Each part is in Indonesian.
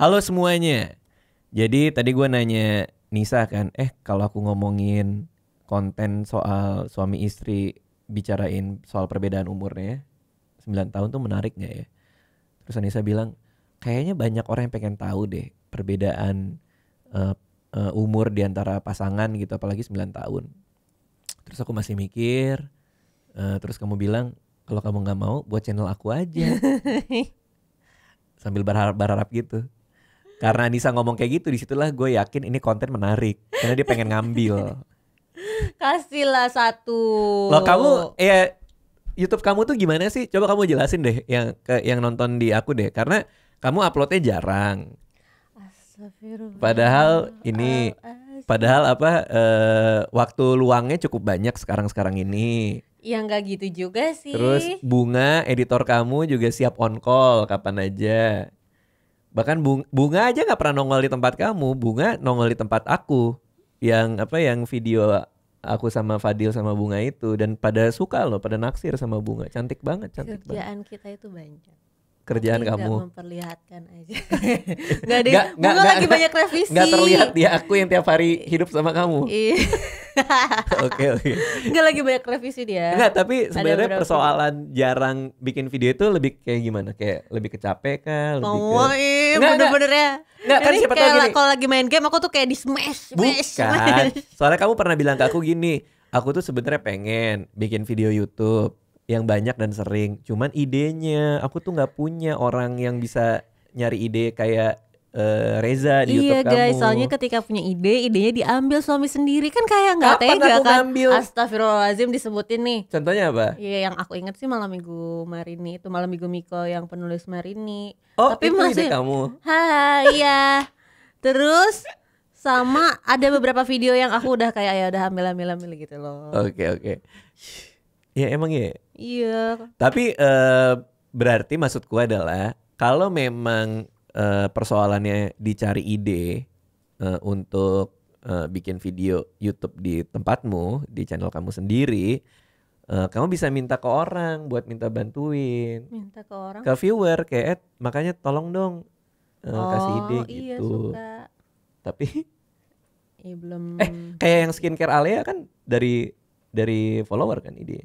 Halo semuanya. Jadi tadi gue nanya Nisa kan, eh kalau aku ngomongin konten soal suami istri bicarain soal perbedaan umurnya 9 ya, tahun tuh menarik gak ya? Terus Anissa bilang kayaknya banyak orang yang pengen tahu deh perbedaan uh, uh, umur diantara pasangan gitu apalagi 9 tahun. Terus aku masih mikir, uh, terus kamu bilang kalau kamu nggak mau buat channel aku aja sambil berharap berharap gitu karena Nisa ngomong kayak gitu disitulah gue yakin ini konten menarik karena dia pengen ngambil kasihlah satu lo kamu ya YouTube kamu tuh gimana sih coba kamu jelasin deh yang ke yang nonton di aku deh karena kamu uploadnya jarang padahal ini ah, ah, padahal apa uh, waktu luangnya cukup banyak sekarang sekarang ini Ya nggak gitu juga sih. Terus bunga editor kamu juga siap on call kapan aja. Bahkan bunga, aja nggak pernah nongol di tempat kamu, bunga nongol di tempat aku. Yang apa yang video aku sama Fadil sama bunga itu dan pada suka loh, pada naksir sama bunga. Cantik banget, cantik Kerjaan banget. kita itu banyak kerjaan Mungkin kamu. Gak memperlihatkan aja. gak ada, gak, bunga gak, lagi gak, banyak revisi. Gak terlihat ya aku yang tiap hari hidup sama kamu. Iya. Oke oke. Enggak lagi banyak revisi dia. Enggak, tapi sebenarnya persoalan jarang bikin video itu lebih kayak gimana? Kayak lebih kecapekan, lebih oh, ke iya, bener-bener ya. Enggak kan siapa tahu gini. Kalau lagi main game aku tuh kayak di smash, smash, Bukan. Soalnya kamu pernah bilang ke aku gini, aku tuh sebenarnya pengen bikin video YouTube yang banyak dan sering. Cuman idenya aku tuh nggak punya orang yang bisa nyari ide kayak uh, Reza di iya, YouTube guys, kamu. Iya guys, soalnya ketika punya ide, idenya diambil suami sendiri kan kayak nggak tega kan. Ngambil? Astagfirullahaladzim disebutin nih. Contohnya apa? Iya yang aku inget sih malam minggu Marini itu malam minggu Miko yang penulis Marini. Oh Tapi itu masih... ide kamu? Ha, iya. Terus sama ada beberapa video yang aku udah kayak ya udah ambil ambil ambil gitu loh. Oke okay, oke. Okay. Ya emang ya. Iya. Tapi uh, berarti maksudku adalah kalau memang Eh, persoalannya dicari ide uh, untuk uh, bikin video YouTube di tempatmu, di channel kamu sendiri, uh, kamu bisa minta ke orang buat minta bantuin. Minta ke orang. Ke viewer kayak ad, makanya tolong dong uh, oh, kasih ide oh, iya, gitu. Suka. Tapi ya, belum Eh, kayak yang skincare Alea kan dari dari follower kan ide.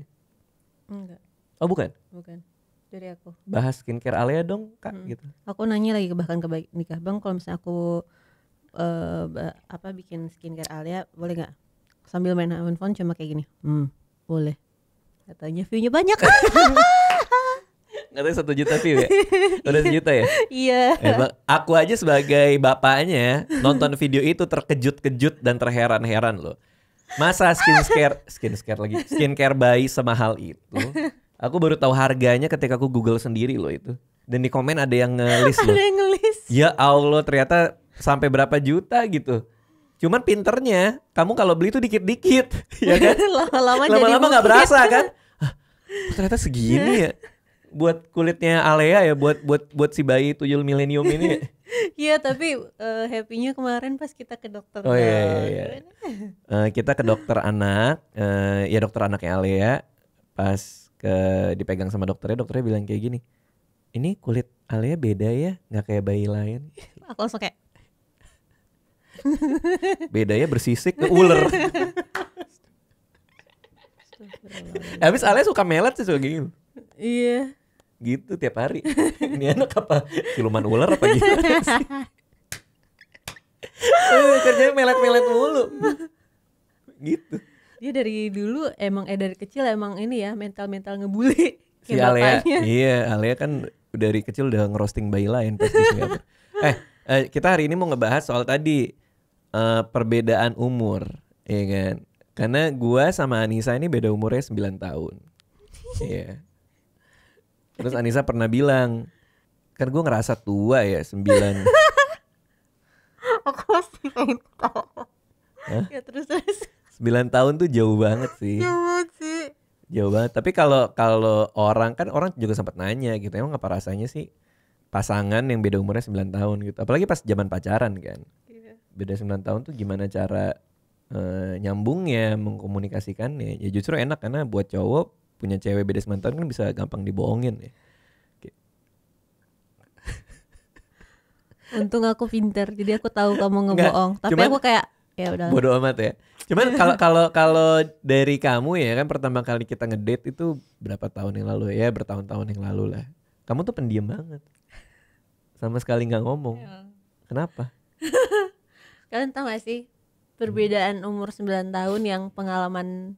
Enggak. Oh, bukan. Bukan dari aku bahas skincare alia dong kak hmm. gitu aku nanya lagi ke bahkan ke nikah bang kalau misalnya aku uh, apa bikin skincare alia boleh nggak sambil main handphone cuma kayak gini hmm boleh katanya viewnya banyak Katanya satu juta view ya? Udah juta ya? Iya yeah. Aku aja sebagai bapaknya Nonton video itu terkejut-kejut dan terheran-heran loh Masa skincare Skincare lagi Skincare bayi semahal itu Aku baru tahu harganya ketika aku Google sendiri loh itu. Dan di komen ada yang ngelis loh. ada yang ngelis. Ya Allah, ternyata sampai berapa juta gitu. Cuman pinternya, kamu kalau beli itu dikit-dikit, ya kan? Lama-lama Lama-lama nggak berasa kan? kan? Hah, ternyata segini ya. Buat kulitnya Alea ya, buat buat buat si bayi tuyul milenium ini. Ya? Iya, tapi uh, happy-nya kemarin pas kita ke dokter. Oh iya iya. iya. Uh, kita ke dokter anak, uh, ya dokter anaknya Alea pas ke dipegang sama dokternya dokternya bilang kayak gini ini kulit Alia beda ya nggak kayak bayi lain aku langsung kayak ya bersisik ke ular habis Alia suka melet sih suka gini iya gitu tiap hari ini anak apa siluman ular apa gitu sih kerjanya melet-melet mulu gitu dia dari dulu emang eh dari kecil emang ini ya mental-mental ngebully si Alea iya Alea kan dari kecil udah ngerosting bayi lain pasti eh, eh, kita hari ini mau ngebahas soal tadi uh, perbedaan umur ya kan karena gua sama Anissa ini beda umurnya 9 tahun iya yeah. terus Anissa pernah bilang kan gue ngerasa tua ya sembilan aku masih pengen tau ya terus terus 9 tahun tuh jauh banget sih. jauh banget sih. Jauh banget. Tapi kalau kalau orang kan orang juga sempat nanya gitu, emang apa rasanya sih pasangan yang beda umurnya 9 tahun gitu. Apalagi pas zaman pacaran kan. Iya. Beda 9 tahun tuh gimana cara uh, nyambungnya, mengkomunikasikannya. Ya justru enak karena buat cowok punya cewek beda 9 tahun kan bisa gampang dibohongin ya. Untung aku pinter, jadi aku tahu kamu ngebohong. Tapi cuman, aku kayak ya udah bodoh amat ya cuman kalau kalau kalau dari kamu ya kan pertama kali kita ngedate itu berapa tahun yang lalu ya bertahun-tahun yang lalu lah kamu tuh pendiam banget sama sekali nggak ngomong ya. kenapa kalian tahu gak sih perbedaan hmm. umur 9 tahun yang pengalaman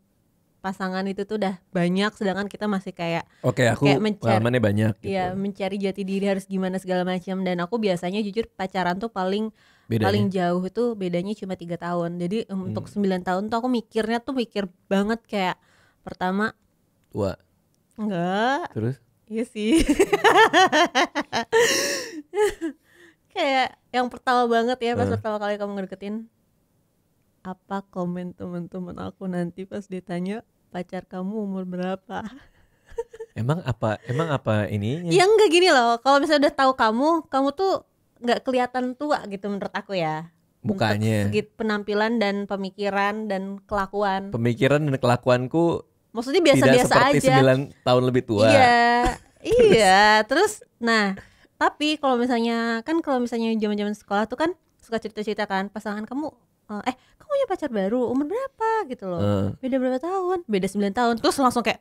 pasangan itu tuh udah banyak sedangkan kita masih kayak oke okay, aku kayak mencari, pengalamannya banyak iya, gitu. ya mencari jati diri harus gimana segala macam dan aku biasanya jujur pacaran tuh paling bedanya. paling jauh itu bedanya cuma tiga tahun jadi hmm. untuk sembilan tahun tuh aku mikirnya tuh mikir banget kayak pertama tua enggak terus iya sih kayak yang pertama banget ya pas uh. pertama kali kamu ngedeketin apa komen teman-teman aku nanti pas ditanya pacar kamu umur berapa emang apa emang apa ini yang enggak gini loh kalau misalnya udah tahu kamu kamu tuh nggak kelihatan tua gitu menurut aku ya bukannya segi penampilan dan pemikiran dan kelakuan pemikiran dan kelakuanku maksudnya biasa-biasa aja 9 tahun lebih tua iya iya terus nah tapi kalau misalnya kan kalau misalnya zaman-zaman sekolah tuh kan suka cerita-cerita kan pasangan kamu eh, eh kamu punya pacar baru umur berapa gitu loh uh. beda berapa tahun beda 9 tahun terus langsung kayak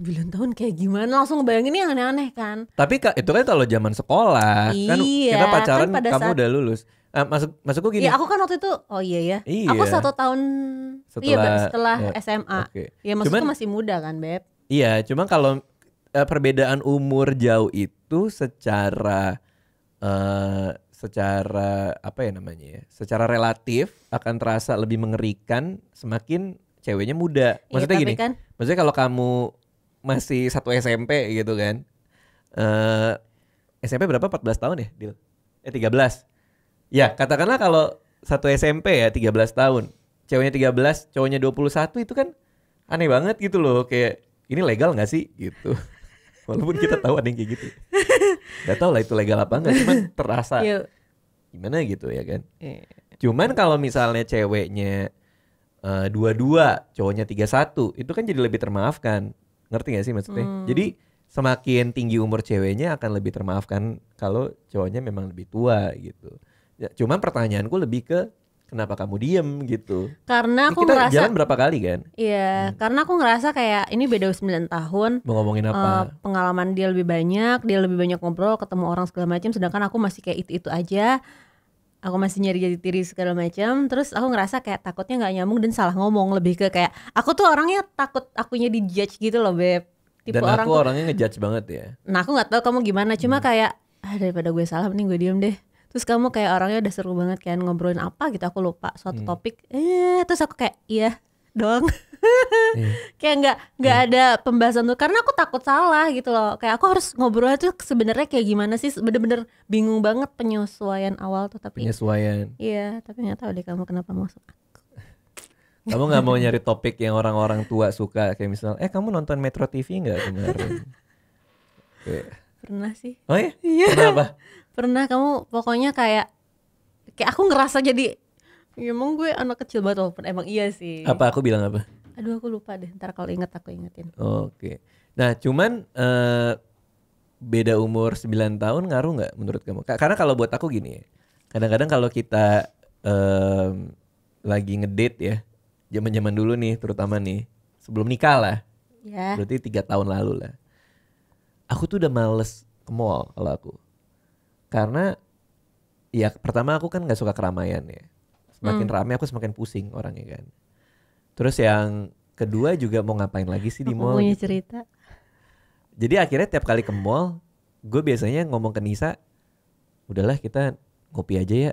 9 tahun kayak gimana langsung ngebayangin yang aneh-aneh kan tapi itu kan kalau zaman sekolah kan iya, kan kita pacaran kan kamu saat... udah lulus Uh, eh, masuk masukku gini. Iya, aku kan waktu itu oh iya ya. Iya. Aku satu tahun setelah, iya, setelah ya, SMA. Okay. Ya maksudku masih muda kan, Beb? Iya, cuma kalau uh, perbedaan umur jauh itu secara uh, secara apa ya namanya ya? Secara relatif akan terasa lebih mengerikan semakin ceweknya muda. Iya, maksudnya iya, gini. Kan, maksudnya kalau kamu masih satu SMP gitu kan. Uh, eh, SMP berapa? 14 tahun ya, Dil? Eh 13. Ya, katakanlah kalau satu SMP ya 13 tahun. Ceweknya 13, cowoknya 21 itu kan aneh banget gitu loh. Kayak ini legal gak sih gitu. Walaupun kita tahu ada yang kayak gitu. Gak tau lah itu legal apa enggak, cuman terasa. Iya. Gimana gitu ya kan. Iya. Cuman kalau misalnya ceweknya dua-dua, eh, cowoknya tiga satu itu kan jadi lebih termaafkan. Ngerti gak sih maksudnya? Hmm. Jadi semakin tinggi umur ceweknya akan lebih termaafkan kalau cowoknya memang lebih tua gitu. Ya, cuman pertanyaanku lebih ke kenapa kamu diem gitu? Karena aku kita ngerasa jalan berapa kali kan? Iya, hmm. karena aku ngerasa kayak ini beda 9 tahun. Mau ngomongin apa? Uh, pengalaman dia lebih banyak, dia lebih banyak ngobrol, ketemu orang segala macam sedangkan aku masih kayak itu-itu aja aku masih nyari jati diri segala macam terus aku ngerasa kayak takutnya nggak nyambung dan salah ngomong lebih ke kayak aku tuh orangnya takut akunya dijudge gitu loh beb tipe dan aku orangnya ngejudge banget ya nah aku nggak tahu kamu gimana cuma hmm. kayak ah daripada gue salah mending gue diem deh terus kamu kayak orangnya udah seru banget kan ngobrolin apa gitu aku lupa suatu hmm. topik eh terus aku kayak iya dong Iya. kayak nggak nggak yeah. ada pembahasan tuh karena aku takut salah gitu loh kayak aku harus ngobrolnya tuh sebenarnya kayak gimana sih bener-bener bingung banget penyesuaian awal tuh tapi penyesuaian iya tapi nggak tahu deh kamu kenapa masuk aku kamu nggak mau nyari topik yang orang-orang tua suka kayak misal eh kamu nonton Metro TV nggak kemarin pernah sih oh ya? iya yeah. apa pernah kamu pokoknya kayak kayak aku ngerasa jadi Ya, emang gue anak kecil banget walaupun emang iya sih. Apa aku bilang apa? Aduh aku lupa deh, ntar kalau inget aku ingetin. Oke. Nah cuman uh, beda umur 9 tahun ngaruh nggak menurut kamu? Karena kalau buat aku gini ya, kadang-kadang kalau kita um, lagi ngedate ya, zaman-zaman dulu nih terutama nih, sebelum nikah lah. Yeah. Berarti tiga tahun lalu lah. Aku tuh udah males ke mall kalau aku. Karena ya pertama aku kan nggak suka keramaian ya. Semakin hmm. rame aku semakin pusing orangnya kan Terus yang kedua juga mau ngapain lagi sih di mall? Punya gitu. cerita. Jadi akhirnya tiap kali ke mall, gue biasanya ngomong ke Nisa, udahlah kita ngopi aja ya,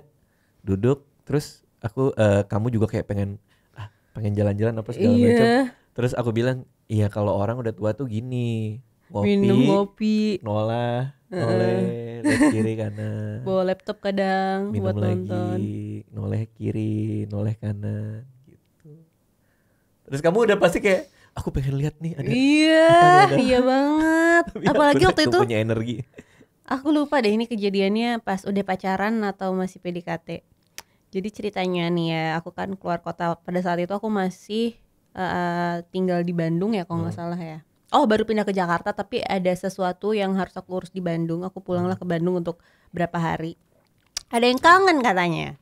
duduk. Terus aku, uh, kamu juga kayak pengen, ah, pengen jalan-jalan apa segala yeah. macam. Terus aku bilang, iya kalau orang udah tua tuh gini, ngopi, minum ngopi, nolah, noleh, uh. kiri kanan. Bawa laptop kadang minum buat lagi, nonton. Noleh kiri, noleh kanan Terus kamu udah pasti kayak aku pengen lihat nih ada Iya, ada. iya banget. Apalagi waktu itu punya energi. Aku lupa deh ini kejadiannya pas udah pacaran atau masih PDKT. Jadi ceritanya nih ya, aku kan keluar kota pada saat itu aku masih uh, tinggal di Bandung ya kalau nggak hmm. salah ya. Oh baru pindah ke Jakarta tapi ada sesuatu yang harus aku urus di Bandung. Aku pulanglah hmm. ke Bandung untuk berapa hari. Ada yang kangen katanya.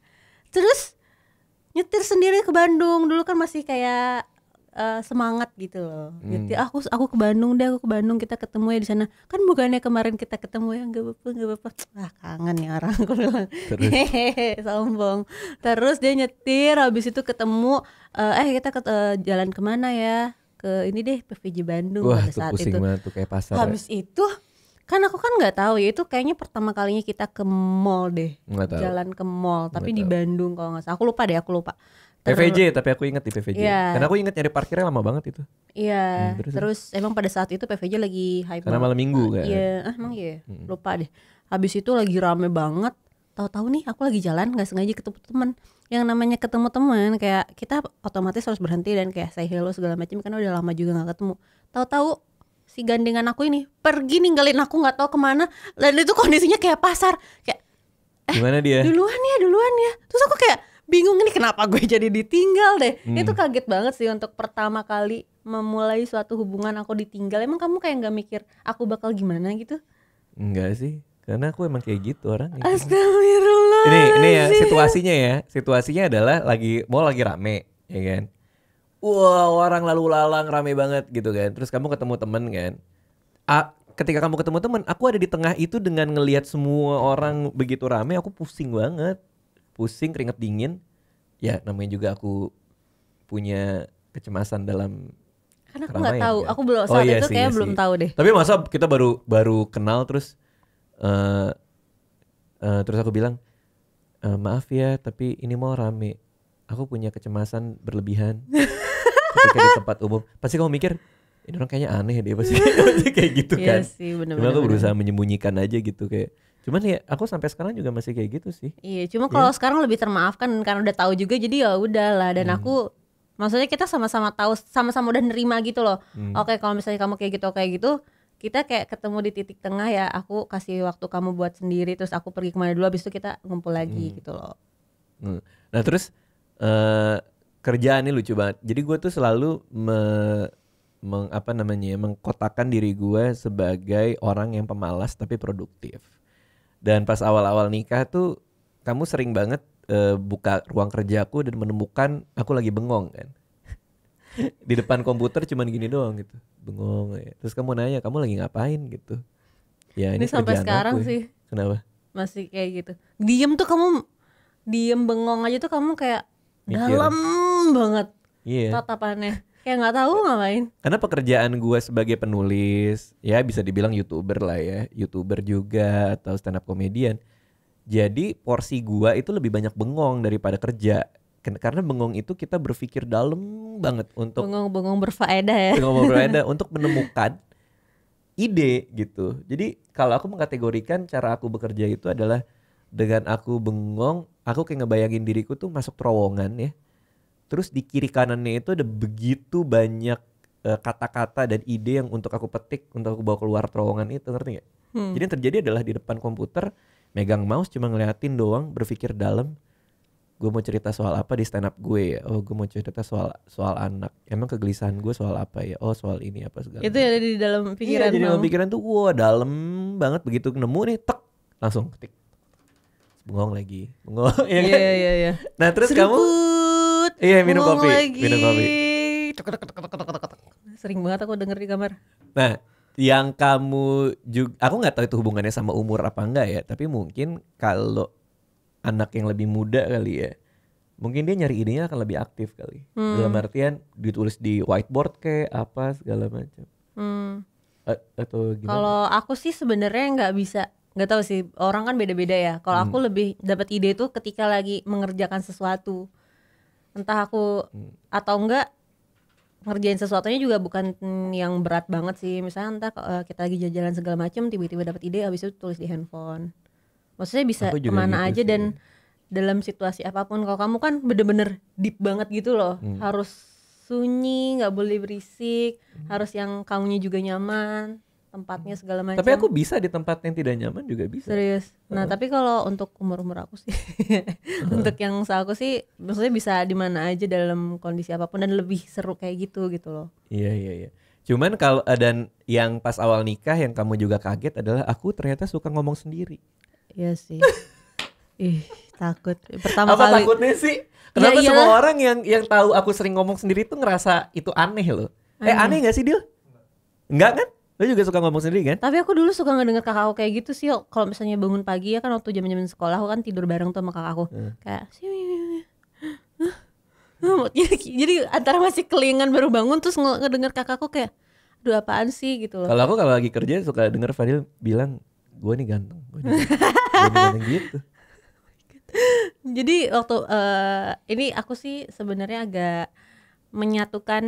Terus nyetir sendiri ke Bandung dulu kan masih kayak uh, semangat gitu loh. Hmm. Jadi gitu. Aku aku ke Bandung deh, aku ke Bandung kita ketemu ya di sana. Kan bukannya kemarin kita ketemu ya nggak apa-apa, nggak apa-apa. Ah kangen ya orang aku bilang. Terus. Hehehe, sombong. Terus dia nyetir, habis itu ketemu uh, eh kita ke, uh, jalan kemana ya? Ke ini deh PVJ Bandung Wah, pada saat pusing itu. Banget, tuh kayak pasar. Ya. Habis ya. itu kan aku kan nggak tahu ya itu kayaknya pertama kalinya kita ke mall deh gak tahu. jalan ke mall tapi gak di tahu. Bandung kalau nggak salah aku lupa deh aku lupa PVJ tapi aku inget di PVJ. Yeah. Karena aku inget nyari parkirnya lama banget itu. Iya. Yeah. Hmm, terus, terus emang pada saat itu PVJ lagi hype. Karena malam minggu kan. Iya, ah, emang iya. Hmm. Lupa deh. Habis itu lagi rame banget. Tahu-tahu nih aku lagi jalan nggak sengaja ketemu teman. Yang namanya ketemu teman kayak kita otomatis harus berhenti dan kayak say hello segala macam karena udah lama juga nggak ketemu. Tahu-tahu si gandengan aku ini pergi ninggalin aku nggak tahu kemana dan itu kondisinya kayak pasar kayak eh, gimana dia duluan ya duluan ya terus aku kayak bingung ini kenapa gue jadi ditinggal deh hmm. itu kaget banget sih untuk pertama kali memulai suatu hubungan aku ditinggal emang kamu kayak nggak mikir aku bakal gimana gitu enggak sih karena aku emang kayak gitu orang Astagfirullah ini ini ya situasinya ya situasinya adalah lagi mau lagi rame ya kan wow orang lalu lalang rame banget gitu kan terus kamu ketemu temen kan A ketika kamu ketemu temen aku ada di tengah itu dengan ngelihat semua orang begitu rame aku pusing banget pusing keringet dingin ya namanya juga aku punya kecemasan dalam karena aku nggak tahu ya. aku belum oh, saat oh, iya itu sih, kayak iya belum sih. tahu deh tapi masa kita baru baru kenal terus uh, uh, terus aku bilang e, maaf ya tapi ini mau rame aku punya kecemasan berlebihan ketika di tempat umum pasti kamu mikir ini orang kayaknya aneh deh pasti kayak gitu iya kan iya sih, bener, cuma aku berusaha menyembunyikan aja gitu kayak cuman ya aku sampai sekarang juga masih kayak gitu sih iya cuma kalau yeah. sekarang lebih termaafkan karena udah tahu juga jadi ya udahlah dan hmm. aku maksudnya kita sama-sama tahu sama-sama udah nerima gitu loh hmm. oke kalau misalnya kamu kayak gitu kayak gitu kita kayak ketemu di titik tengah ya aku kasih waktu kamu buat sendiri terus aku pergi kemana dulu habis itu kita ngumpul lagi hmm. gitu loh hmm. nah terus uh, kerjaan ini lucu banget jadi gue tuh selalu me meng apa namanya ya, mengkotakan diri gue sebagai orang yang pemalas tapi produktif dan pas awal-awal nikah tuh kamu sering banget uh, buka ruang kerjaku dan menemukan aku lagi bengong kan. di depan komputer cuman gini doang gitu. Bengong ya. Terus kamu nanya, "Kamu lagi ngapain?" gitu. Ya ini, ini sampai sekarang aku, ya. sih. Kenapa? Masih kayak gitu. Diem tuh kamu diem bengong aja tuh kamu kayak Mikir. dalam banget. Iya. Yeah. Tatapannya kayak nggak tahu ya. ngapain karena pekerjaan gue sebagai penulis ya bisa dibilang youtuber lah ya youtuber juga atau stand up comedian. jadi porsi gue itu lebih banyak bengong daripada kerja karena bengong itu kita berpikir dalam banget untuk bengong-bengong berfaedah ya bengong berfaedah untuk menemukan ide gitu jadi kalau aku mengkategorikan cara aku bekerja itu adalah dengan aku bengong aku kayak ngebayangin diriku tuh masuk terowongan ya Terus di kiri kanannya itu ada begitu banyak eh, kata-kata dan ide yang untuk aku petik untuk aku bawa keluar terowongan itu ngerti nggak? Hmm. Jadi yang terjadi adalah di depan komputer megang mouse cuma ngeliatin doang berpikir dalam gue mau cerita soal apa di stand up gue ya oh gue mau cerita soal soal anak emang kegelisahan gue soal apa ya oh soal ini apa segala itu ada di dalam iya, pikiran iya, di dalam pikiran tuh wah dalam banget begitu nemu nih tek langsung ketik bengong lagi bengong ya kan? iya, iya, iya. nah terus Seribu. kamu Iya minum kopi. Minum kopi. Sering banget aku denger di kamar. Nah, yang kamu juga, aku nggak tahu itu hubungannya sama umur apa enggak ya, tapi mungkin kalau anak yang lebih muda kali ya, mungkin dia nyari idenya akan lebih aktif kali. Hmm. Dalam artian ditulis di whiteboard kayak apa segala macam. Hmm. atau gimana? Kalau aku sih sebenarnya nggak bisa nggak tahu sih orang kan beda-beda ya. Kalau hmm. aku lebih dapat ide itu ketika lagi mengerjakan sesuatu entah aku hmm. atau enggak ngerjain sesuatunya juga bukan yang berat banget sih misalnya entah uh, kita lagi jalan-jalan segala macam tiba-tiba dapat ide habis itu tulis di handphone maksudnya bisa kemana gitu aja sih. dan dalam situasi apapun kalau kamu kan bener-bener deep banget gitu loh hmm. harus sunyi nggak boleh berisik hmm. harus yang kamunya juga nyaman tempatnya hmm. segala macam. Tapi aku bisa di tempat yang tidak nyaman juga bisa. Serius. Nah, uh. tapi kalau untuk umur-umur aku sih uh. untuk yang aku sih maksudnya bisa di mana aja dalam kondisi apapun dan lebih seru kayak gitu gitu loh. Iya, iya, iya. Cuman kalau eh, dan yang pas awal nikah yang kamu juga kaget adalah aku ternyata suka ngomong sendiri. Iya sih. Ih, takut. Pertama Apa kali. takutnya sih? Kenapa ya, semua orang yang yang tahu aku sering ngomong sendiri tuh ngerasa itu aneh loh? Aneh. Eh aneh gak sih dia? Enggak kan? Lo juga suka ngomong sendiri kan? Tapi aku dulu suka ngedenger kakak aku kayak gitu sih. Kalau misalnya bangun pagi ya kan waktu zaman jaman sekolah aku kan tidur bareng tuh sama kakakku. Hmm. Kayak jadi antara masih kelingan baru bangun terus ngedenger kakak aku kayak aduh apaan sih gitu loh. Kalau aku kalau lagi kerja suka denger Fadil bilang gue nih ganteng, gue ganteng gitu. Jadi waktu uh, ini aku sih sebenarnya agak menyatukan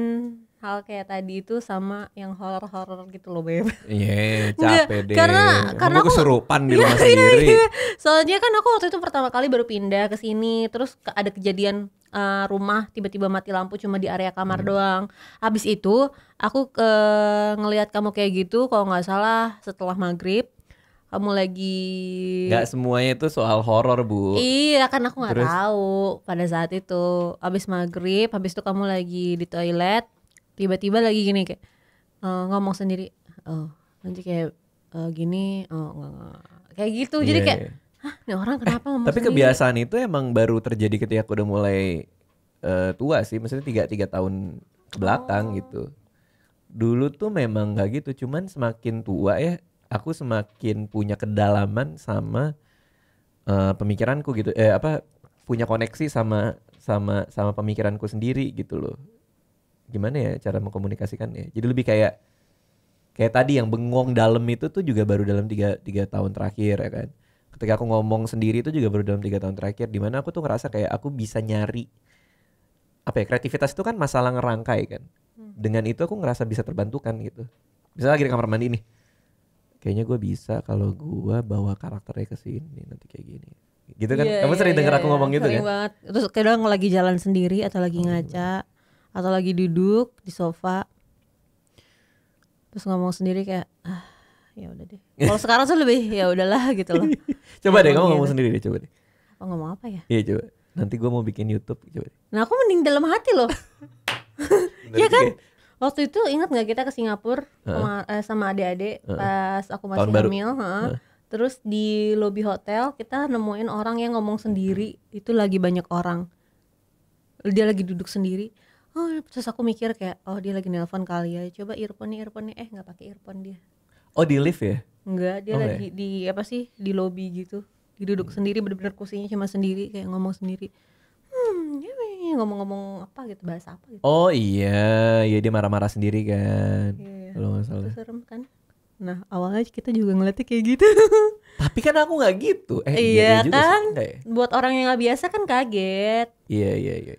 hal kayak tadi itu sama yang horor-horor gitu loh beb. Iya yeah, capek Nggak, deh. Karena Emang karena aku kesurupan di iya, rumah iya, sendiri. Iya, iya. Soalnya kan aku waktu itu pertama kali baru pindah ke sini, terus ada kejadian uh, rumah tiba-tiba mati lampu cuma di area kamar hmm. doang. Habis itu aku ke uh, ngelihat kamu kayak gitu, kalau nggak salah setelah maghrib kamu lagi nggak semuanya itu soal horor bu iya kan aku nggak tahu pada saat itu habis maghrib habis itu kamu lagi di toilet tiba-tiba lagi gini kayak uh, ngomong sendiri oh nanti kayak uh, gini oh enggak, kayak gitu yeah, jadi iya, kayak iya. Hah, ini orang kenapa eh, Tapi sendiri? kebiasaan itu emang baru terjadi ketika aku udah mulai uh, tua sih, maksudnya tiga tiga tahun belakang oh. gitu. Dulu tuh memang gak gitu, cuman semakin tua ya, aku semakin punya kedalaman sama uh, pemikiranku gitu, eh apa punya koneksi sama sama sama pemikiranku sendiri gitu loh gimana ya cara mengkomunikasikan ya jadi lebih kayak kayak tadi yang bengong dalam itu tuh juga baru dalam tiga tiga tahun terakhir ya kan ketika aku ngomong sendiri itu juga baru dalam tiga tahun terakhir dimana aku tuh ngerasa kayak aku bisa nyari apa ya kreativitas itu kan masalah ngerangkai kan hmm. dengan itu aku ngerasa bisa terbantukan gitu misalnya lagi di kamar mandi nih kayaknya gue bisa kalau gue bawa karakternya ke sini nanti kayak gini gitu kan yeah, kamu iya, sering yeah, denger yeah. aku iya. ngomong gitu kan banget terus kadang lagi jalan sendiri atau lagi oh, iya, ngaca atau lagi duduk di sofa terus ngomong sendiri kayak ah ya udah deh kalau sekarang tuh lebih ya udahlah gitu loh coba deh kamu ngomong gitu. sendiri deh coba deh oh, ngomong apa ya iya coba nanti gue mau bikin YouTube coba deh. nah aku mending dalam hati loh ya kan waktu itu ingat nggak kita ke Singapura uh -huh. sama, eh, sama adik-adik uh -huh. pas aku masih hamil baru. Huh? Uh -huh. terus di lobby hotel kita nemuin orang yang ngomong sendiri itu lagi banyak orang dia lagi duduk sendiri oh iya. terus aku mikir kayak oh dia lagi nelpon kali ya coba earphone nih earphone nih eh nggak pakai earphone dia oh di lift ya Enggak, dia okay. Oh, lagi ya? di apa sih di lobby gitu duduk hmm. sendiri bener-bener kursinya cuma sendiri kayak ngomong sendiri hmm ya, ya, ngomong-ngomong apa gitu bahasa apa gitu oh iya iya dia marah-marah sendiri kan iya, kalau yeah. itu serem kan nah awalnya kita juga ngeliatnya kayak gitu tapi kan aku nggak gitu eh, iya, iya, iya juga kan sih, buat orang yang nggak biasa kan kaget iya iya iya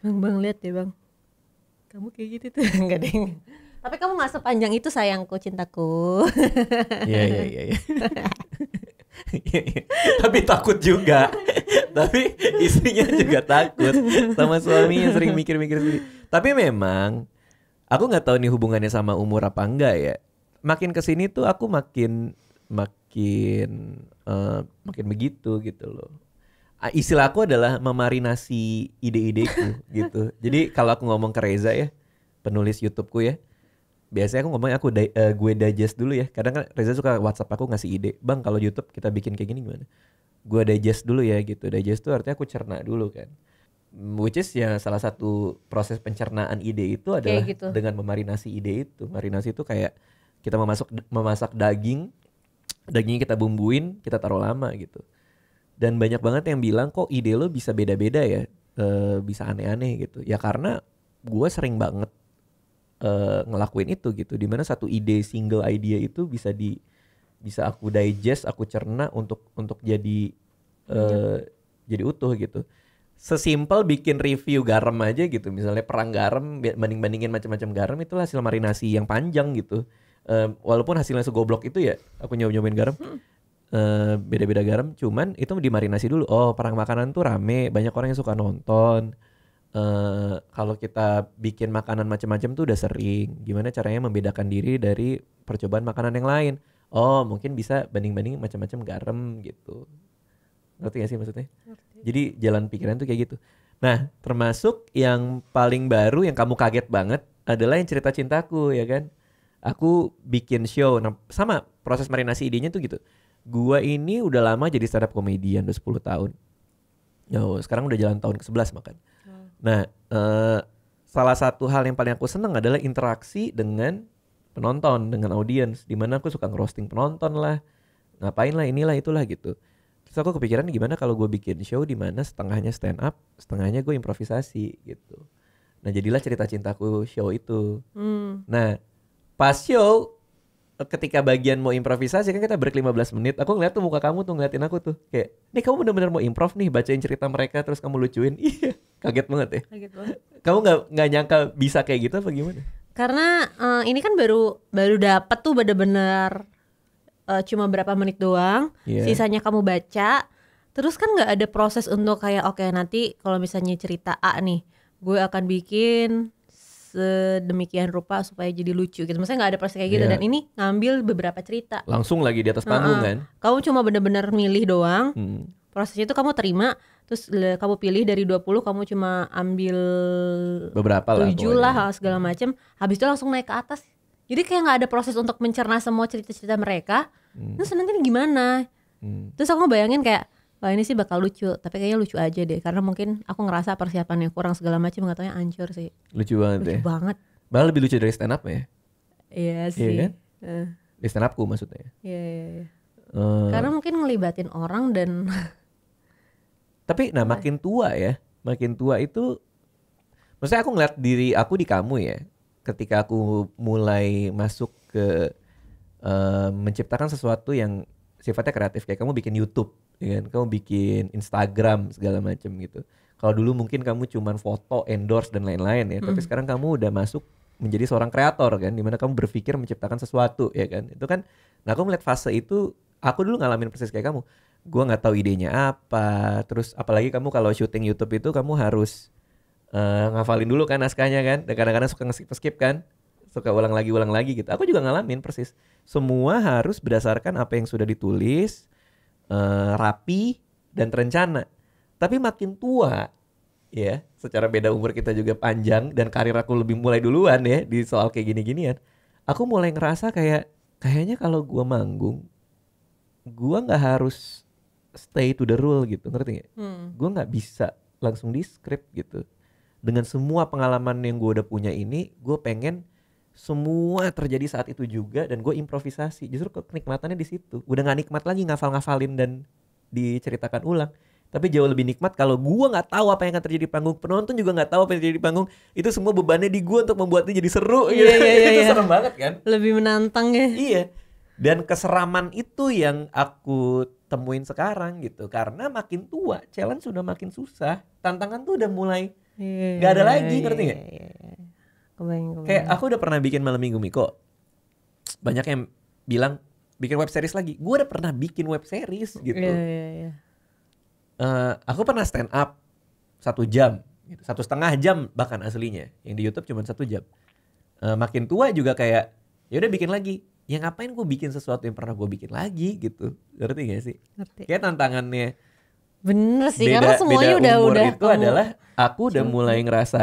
bang bang lihat ya bang kamu kayak gitu tuh enggak ding tapi kamu nggak sepanjang itu sayangku cintaku iya iya iya, iya iya iya tapi takut juga tapi istrinya juga takut sama suaminya sering mikir-mikir sendiri tapi memang aku nggak tahu nih hubungannya sama umur apa enggak ya makin kesini tuh aku makin makin uh, makin begitu gitu loh Ah, istilah aku adalah memarinasi ide ide itu gitu. Jadi kalau aku ngomong ke Reza ya, penulis YouTube ku ya, biasanya aku ngomong aku di, uh, gue digest dulu ya. Kadang kan Reza suka WhatsApp aku ngasih ide, bang kalau YouTube kita bikin kayak gini gimana? Gue digest dulu ya gitu. Digest itu artinya aku cerna dulu kan. Which is ya salah satu proses pencernaan ide itu adalah gitu. dengan memarinasi ide itu. Marinasi itu kayak kita memasak memasak daging, dagingnya kita bumbuin, kita taruh lama gitu dan banyak banget yang bilang kok ide lo bisa beda-beda ya e, bisa aneh-aneh gitu ya karena gue sering banget e, ngelakuin itu gitu dimana satu ide single idea itu bisa di bisa aku digest aku cerna untuk untuk jadi e, ya. jadi utuh gitu sesimpel bikin review garam aja gitu misalnya perang garam banding bandingin macam-macam garam itu hasil marinasi yang panjang gitu e, walaupun hasilnya segoblok itu ya aku nyoba nyobain garam hmm Eh, beda-beda uh, garam cuman itu dimarinasi dulu oh perang makanan tuh rame banyak orang yang suka nonton uh, kalau kita bikin makanan macam-macam tuh udah sering gimana caranya membedakan diri dari percobaan makanan yang lain oh mungkin bisa banding-banding macam-macam garam gitu ngerti gak sih maksudnya ngerti. jadi jalan pikiran tuh kayak gitu nah termasuk yang paling baru yang kamu kaget banget adalah yang cerita cintaku ya kan aku bikin show nah, sama proses marinasi idenya tuh gitu Gua ini udah lama jadi stand up comedian udah 10 tahun. Yo sekarang udah jalan tahun ke-11 makan. Hmm. Nah, uh, salah satu hal yang paling aku seneng adalah interaksi dengan penonton, dengan audiens. Dimana aku suka ngerosting penonton lah, ngapain lah inilah itulah gitu. Terus aku kepikiran gimana kalau gue bikin show di mana setengahnya stand up, setengahnya gue improvisasi gitu. Nah jadilah cerita cintaku show itu. Hmm. Nah pas show ketika bagian mau improvisasi kan kita break 15 menit aku ngeliat tuh muka kamu tuh ngeliatin aku tuh kayak nih kamu bener-bener mau improv nih bacain cerita mereka terus kamu lucuin iya kaget banget ya kaget banget kamu nggak nggak nyangka bisa kayak gitu apa gimana karena uh, ini kan baru baru dapat tuh bener-bener uh, cuma berapa menit doang yeah. sisanya kamu baca terus kan nggak ada proses untuk kayak oke okay, nanti kalau misalnya cerita A nih gue akan bikin sedemikian rupa supaya jadi lucu gitu. Maksudnya gak ada proses kayak gitu yeah. dan ini ngambil beberapa cerita. Langsung lagi di atas panggung kan? Kamu cuma bener-bener milih doang. Hmm. Prosesnya itu kamu terima, terus kamu pilih dari 20 kamu cuma ambil beberapa lah. 7 lah pokoknya. segala macam. Habis itu langsung naik ke atas. Jadi kayak nggak ada proses untuk mencerna semua cerita-cerita mereka. Hmm. Terus nanti gimana? Hmm. Terus aku bayangin kayak kalau oh, ini sih bakal lucu tapi kayaknya lucu aja deh karena mungkin aku ngerasa persiapannya kurang segala macam Gak taunya ancur sih lucu banget lucu ya. banget malah lebih lucu dari stand up ya iya, iya sih iya kan? uh. Eh. di stand upku maksudnya iya iya, iya. Uh. karena mungkin ngelibatin orang dan tapi nah makin tua ya makin tua itu maksudnya aku ngeliat diri aku di kamu ya ketika aku mulai masuk ke uh, menciptakan sesuatu yang sifatnya kreatif kayak kamu bikin YouTube dengan iya kamu bikin Instagram segala macam gitu. Kalau dulu mungkin kamu cuma foto, endorse dan lain-lain ya, hmm. tapi sekarang kamu udah masuk menjadi seorang kreator kan, dimana kamu berpikir menciptakan sesuatu ya kan. Itu kan, nah aku melihat fase itu, aku dulu ngalamin persis kayak kamu. Gua nggak tahu idenya apa, terus apalagi kamu kalau syuting YouTube itu kamu harus uh, ngafalin dulu kan naskahnya kan, dan kadang-kadang suka ngeskip skip kan, suka ulang lagi ulang lagi gitu. Aku juga ngalamin persis. Semua harus berdasarkan apa yang sudah ditulis, uh, rapi dan terencana. Tapi makin tua ya, secara beda umur kita juga panjang dan karir aku lebih mulai duluan ya di soal kayak gini-ginian. Aku mulai ngerasa kayak kayaknya kalau gua manggung gua nggak harus stay to the rule gitu, ngerti gak? Hmm. Gua nggak bisa langsung di script gitu. Dengan semua pengalaman yang gue udah punya ini, gue pengen semua terjadi saat itu juga dan gue improvisasi justru kenikmatannya di situ udah gak nikmat lagi ngafal-ngafalin dan diceritakan ulang tapi jauh lebih nikmat kalau gue nggak tahu apa yang akan terjadi di panggung penonton juga nggak tahu apa yang terjadi di panggung itu semua bebannya di gue untuk membuatnya jadi seru iya, gitu. iya, iya, itu iya. serem banget kan lebih menantang ya iya dan keseraman itu yang aku temuin sekarang gitu karena makin tua challenge sudah makin susah tantangan tuh udah mulai iya, nggak yeah, ada iya, lagi ngerti iya, nggak yeah, yeah, Kebayang, kebayang. Kayak aku udah pernah bikin malam minggu Miko. Banyak yang bilang bikin web series lagi. Gue udah pernah bikin web series iya, gitu. yeah, yeah, yeah. Uh, aku pernah stand up satu jam, gitu. satu setengah jam bahkan aslinya. Yang di YouTube cuma satu jam. Uh, makin tua juga kayak ya udah bikin lagi. Ya ngapain gue bikin sesuatu yang pernah gue bikin lagi gitu. Ngerti gak sih? Ngerti. Kayak tantangannya Bener sih, beda, karena semuanya udah umur udah itu kamu... adalah aku udah mulai ngerasa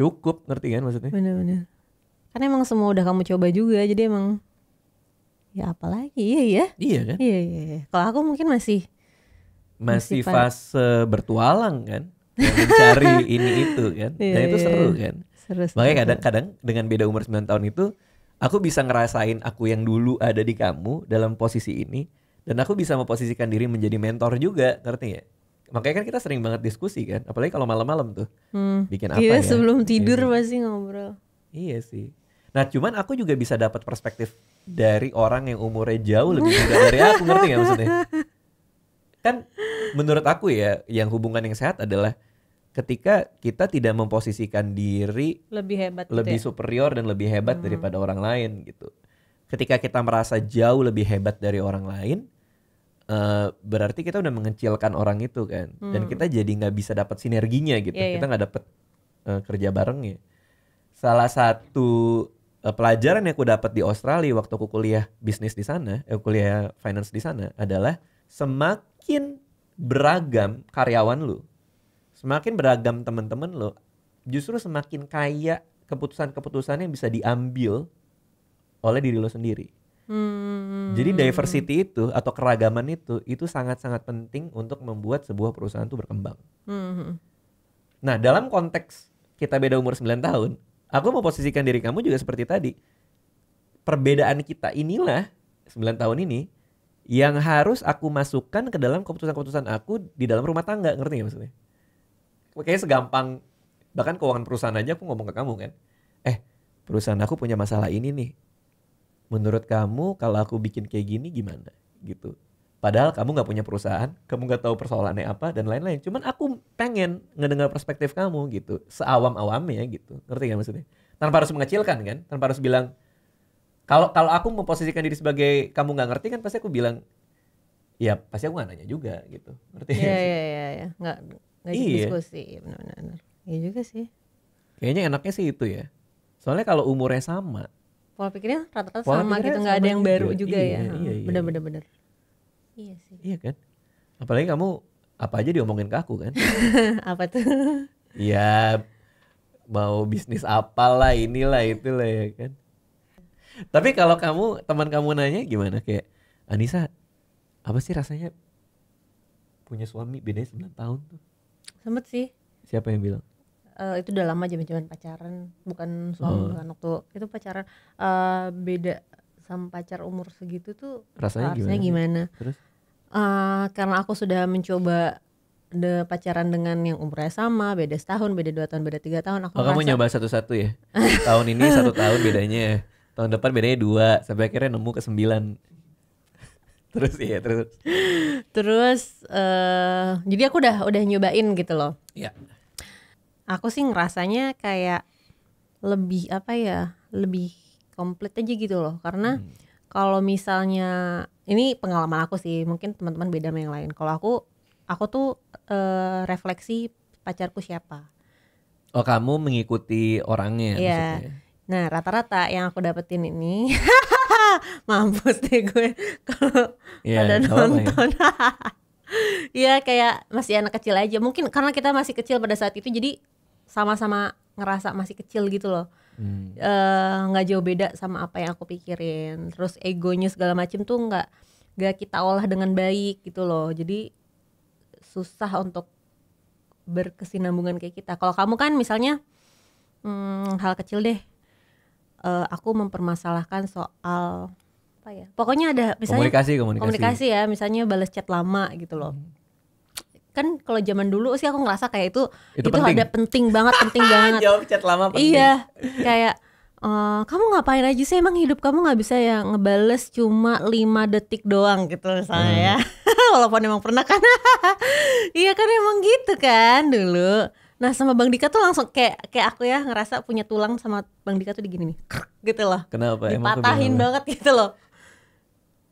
cukup ngerti kan maksudnya bener-bener karena emang semua udah kamu coba juga jadi emang ya apalagi iya ya iya kan iya iya, iya. kalau aku mungkin masih masih, masih fase bertualang kan mencari ini itu kan iya, dan itu iya, seru iya. kan seru, seru makanya kadang-kadang dengan beda umur 9 tahun itu aku bisa ngerasain aku yang dulu ada di kamu dalam posisi ini dan aku bisa memposisikan diri menjadi mentor juga ngerti ya makanya kan kita sering banget diskusi kan apalagi kalau malam-malam tuh hmm. bikin iya, apa iya, ya sebelum tidur ya. pasti ngobrol iya sih nah cuman aku juga bisa dapat perspektif dari orang yang umurnya jauh lebih muda dari aku ngerti gak maksudnya kan menurut aku ya yang hubungan yang sehat adalah ketika kita tidak memposisikan diri lebih hebat gitu lebih gitu ya? superior dan lebih hebat hmm. daripada orang lain gitu ketika kita merasa jauh lebih hebat dari orang lain Eh, berarti kita udah mengecilkan orang itu kan hmm. dan kita jadi nggak bisa dapat sinerginya gitu yeah, iya. kita nggak dapat uh, eh, kerja ya salah satu uh, pelajaran yang aku dapat di Australia waktu aku kuliah bisnis di sana eh, kuliah finance di sana adalah semakin beragam karyawan lu semakin beragam teman-teman lu justru semakin kaya keputusan keputusannya bisa diambil oleh diri lo sendiri Hmm. Jadi diversity itu atau keragaman itu itu sangat-sangat penting untuk membuat sebuah perusahaan itu berkembang. Hmm. Nah, dalam konteks kita beda umur 9 tahun, aku mau posisikan diri kamu juga seperti tadi. Perbedaan kita inilah 9 tahun ini yang harus aku masukkan ke dalam keputusan-keputusan aku di dalam rumah tangga, ngerti gak maksudnya? Kayaknya segampang bahkan keuangan perusahaan aja aku ngomong ke kamu kan. Eh, perusahaan aku punya masalah ini nih menurut kamu kalau aku bikin kayak gini gimana gitu padahal kamu nggak punya perusahaan kamu nggak tahu persoalannya apa dan lain-lain cuman aku pengen ngedengar perspektif kamu gitu seawam awamnya gitu ngerti gak maksudnya tanpa harus mengecilkan kan tanpa harus bilang kalau kalau aku memposisikan diri sebagai kamu nggak ngerti kan pasti aku bilang ya pasti aku nggak nanya juga gitu ngerti ya ya ya ya nggak nggak iya. diskusi benar-benar iya juga sih kayaknya enaknya sih itu ya soalnya kalau umurnya sama pola pikirnya rata-rata sama pikirnya gitu nggak ada yang baru juga iya, ya. Iya, iya, Bener iya. bener bener. Iya sih. Iya kan. Apalagi kamu apa aja diomongin ke aku kan? apa tuh? Iya mau bisnis apalah inilah itulah ya kan. Tapi kalau kamu teman kamu nanya gimana kayak Anissa apa sih rasanya punya suami bedanya 9 tahun tuh? Sempet sih. Siapa yang bilang? uh, itu udah lama zaman-zaman pacaran, bukan suami oh. bukan waktu itu pacaran uh, beda sama pacar umur segitu tuh rasanya, rasanya gimana? gimana? Terus uh, karena aku sudah mencoba de pacaran dengan yang umurnya sama, beda setahun, beda dua tahun, beda tiga tahun. Aku oh, kamu nyoba satu-satu ya? tahun ini satu tahun bedanya, tahun depan bedanya dua, sampai akhirnya nemu ke sembilan. terus ya terus. terus uh, jadi aku udah udah nyobain gitu loh. Iya aku sih ngerasanya kayak lebih apa ya lebih komplit aja gitu loh karena hmm. kalau misalnya ini pengalaman aku sih mungkin teman-teman beda sama yang lain kalau aku aku tuh uh, refleksi pacarku siapa oh kamu mengikuti orangnya yeah. maksudnya nah rata-rata yang aku dapetin ini mampus deh gue kalau yeah, ada ya. nonton Iya kayak masih anak kecil aja mungkin karena kita masih kecil pada saat itu jadi sama-sama ngerasa masih kecil gitu loh hmm. Eh, nggak hmm. uh, jauh beda sama apa yang aku pikirin terus egonya segala macem tuh nggak nggak kita olah dengan baik gitu loh jadi susah untuk berkesinambungan kayak kita kalau kamu kan misalnya hmm, hal kecil deh uh, aku mempermasalahkan soal apa ya pokoknya ada misalnya komunikasi komunikasi, komunikasi ya misalnya balas chat lama gitu loh hmm kan kalau zaman dulu sih aku ngerasa kayak itu itu, itu penting. ada penting banget penting banget jawab chat lama penting iya kayak Uh, kamu ngapain aja sih emang hidup kamu nggak bisa ya ngebales cuma lima detik doang gitu misalnya ya. hmm. walaupun emang pernah kan iya kan emang gitu kan dulu nah sama bang Dika tuh langsung kayak kayak aku ya ngerasa punya tulang sama bang Dika tuh digini nih gitu loh kenapa dipatahin emang banget gitu loh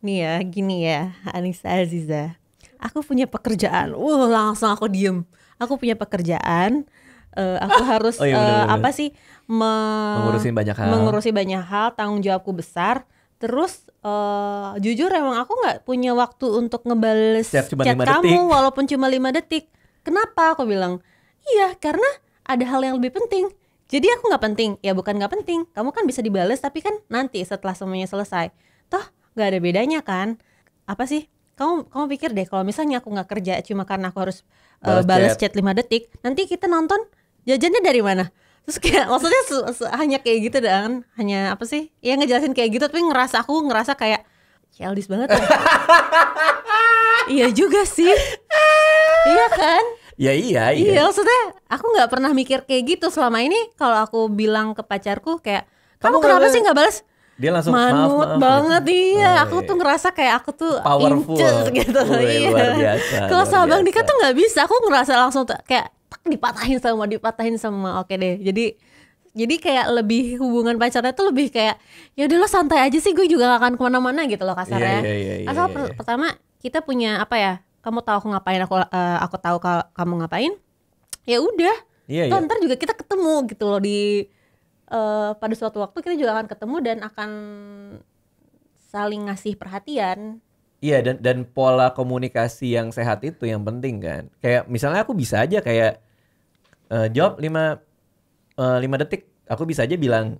nih ya gini ya Anissa Aziza aku punya pekerjaan. uh, langsung aku diem. Aku punya pekerjaan. Uh, aku harus oh, iya, bener, uh, eh, apa sih me mengurusin banyak hal. Mengurusi banyak hal, tanggung jawabku besar. Terus uh, jujur emang aku nggak punya waktu untuk ngebales chat, chat kamu walaupun cuma lima detik. Kenapa? Aku bilang, "Iya, karena ada hal yang lebih penting." Jadi aku nggak penting, ya bukan nggak penting. Kamu kan bisa dibales, tapi kan nanti setelah semuanya selesai. Toh nggak ada bedanya kan? Apa sih? kamu kamu pikir deh kalau misalnya aku nggak kerja cuma karena aku harus eh, balas, uh, balas chat. chat 5 detik, nanti kita nonton jajannya dari mana? Terus kayak maksudnya hanya kayak gitu dan hanya apa sih? Ya ngejelasin kayak gitu tapi ngerasa aku ngerasa kayak childish banget. Ya. iya juga sih. iya kan? Ya iya, iya. Iya maksudnya aku nggak pernah mikir kayak gitu selama ini kalau aku bilang ke pacarku kayak kamu, kamu kenapa sih nggak balas? dia langsung manut maaf, maaf, banget gitu. iya oh, aku iya, tuh iya. ngerasa kayak aku tuh powerful inces, gitu Uwe, iya luar biasa, kalau sama bang Dika tuh nggak bisa aku ngerasa langsung tuh, kayak tak dipatahin sama dipatahin sama oke deh jadi jadi kayak lebih hubungan pacarnya tuh lebih kayak ya udah lo santai aja sih gue juga gak akan kemana-mana gitu loh kasarnya yeah, yeah, yeah, iya, asal yeah, yeah. pertama kita punya apa ya kamu tahu aku ngapain aku uh, aku tahu kamu ngapain ya udah yeah, yeah. ntar juga kita ketemu gitu loh di uh, pada suatu waktu kita juga akan ketemu dan akan saling ngasih perhatian Iya dan dan pola komunikasi yang sehat itu yang penting kan. Kayak misalnya aku bisa aja kayak uh, jawab 5 uh, eh, detik. Aku bisa aja bilang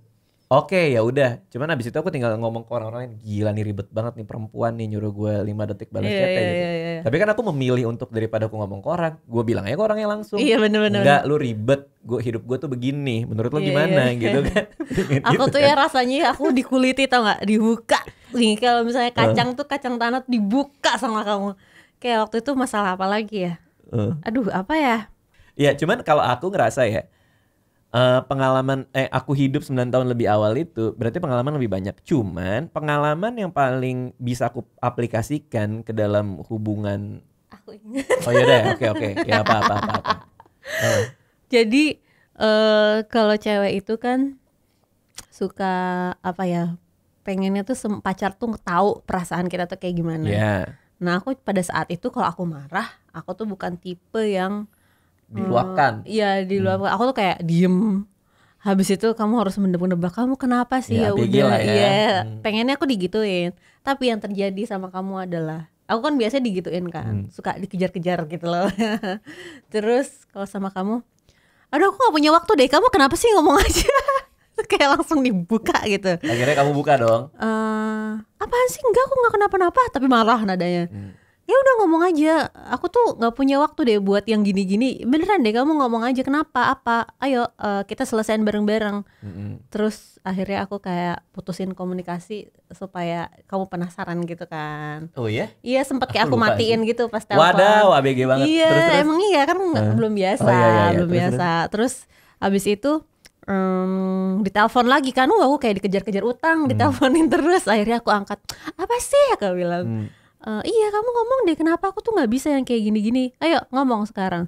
Oke, okay, ya udah. Cuman abis itu aku tinggal ngomong ke orang-orang lain, gila nih ribet banget nih perempuan nih nyuruh gue 5 detik balas yeah, chat yeah, iya, gitu. Yeah, yeah, Tapi kan aku memilih untuk daripada aku ngomong ke orang, gue bilang aja ke orangnya langsung. Iya yeah, benar-benar. Enggak, lu ribet. Gue hidup gue tuh begini. Menurut lu yeah, gimana yeah. gitu kan? aku tuh ya rasanya aku dikuliti tau nggak? Dibuka. Nih kalau misalnya kacang uh. tuh kacang tanah dibuka sama kamu. Kayak waktu itu masalah apa lagi ya? Uh. Aduh, apa ya? yeah, cuman kalau aku ngerasa ya, uh, pengalaman eh aku hidup 9 tahun lebih awal itu berarti pengalaman lebih banyak. Cuman pengalaman yang paling bisa aku aplikasikan ke dalam hubungan aku ingat. Oh iya deh, oke oke. Ya apa apa apa. apa. Uh. Jadi uh, kalau cewek itu kan suka apa ya? Pengennya tuh pacar tuh tahu perasaan kita tuh kayak gimana. Yeah. Nah, aku pada saat itu kalau aku marah, aku tuh bukan tipe yang diluapkan. Oh, iya, hmm. diluapkan. Aku tuh kayak diem. Habis itu kamu harus mendebak-debak kamu kenapa sih ya, ya udah ya. ya hmm. pengennya aku digituin. Tapi yang terjadi sama kamu adalah aku kan biasanya digituin kan, hmm. suka dikejar-kejar gitu loh. Terus kalau sama kamu, aduh aku gak punya waktu deh. Kamu kenapa sih ngomong aja? kayak langsung dibuka gitu. Akhirnya kamu buka dong. Uh, apaan sih enggak aku gak kenapa-napa tapi marah nadanya. Hmm ya udah ngomong aja aku tuh nggak punya waktu deh buat yang gini-gini beneran deh kamu ngomong aja kenapa apa ayo uh, kita selesaiin bareng-bareng mm-hmm. terus akhirnya aku kayak putusin komunikasi supaya kamu penasaran gitu kan oh iya iya sempet kayak aku, aku matiin sih. gitu pas telepon wadah abg banget iya terus, terus. emang iya kan uh. belum biasa oh, iya, iya, iya. belum terus, biasa terus, terus abis itu Hmm, ditelepon lagi kan wah aku kayak dikejar-kejar utang hmm. diteleponin terus akhirnya aku angkat apa sih aku bilang hmm e, iya kamu ngomong deh kenapa aku tuh nggak bisa yang kayak gini-gini ayo ngomong sekarang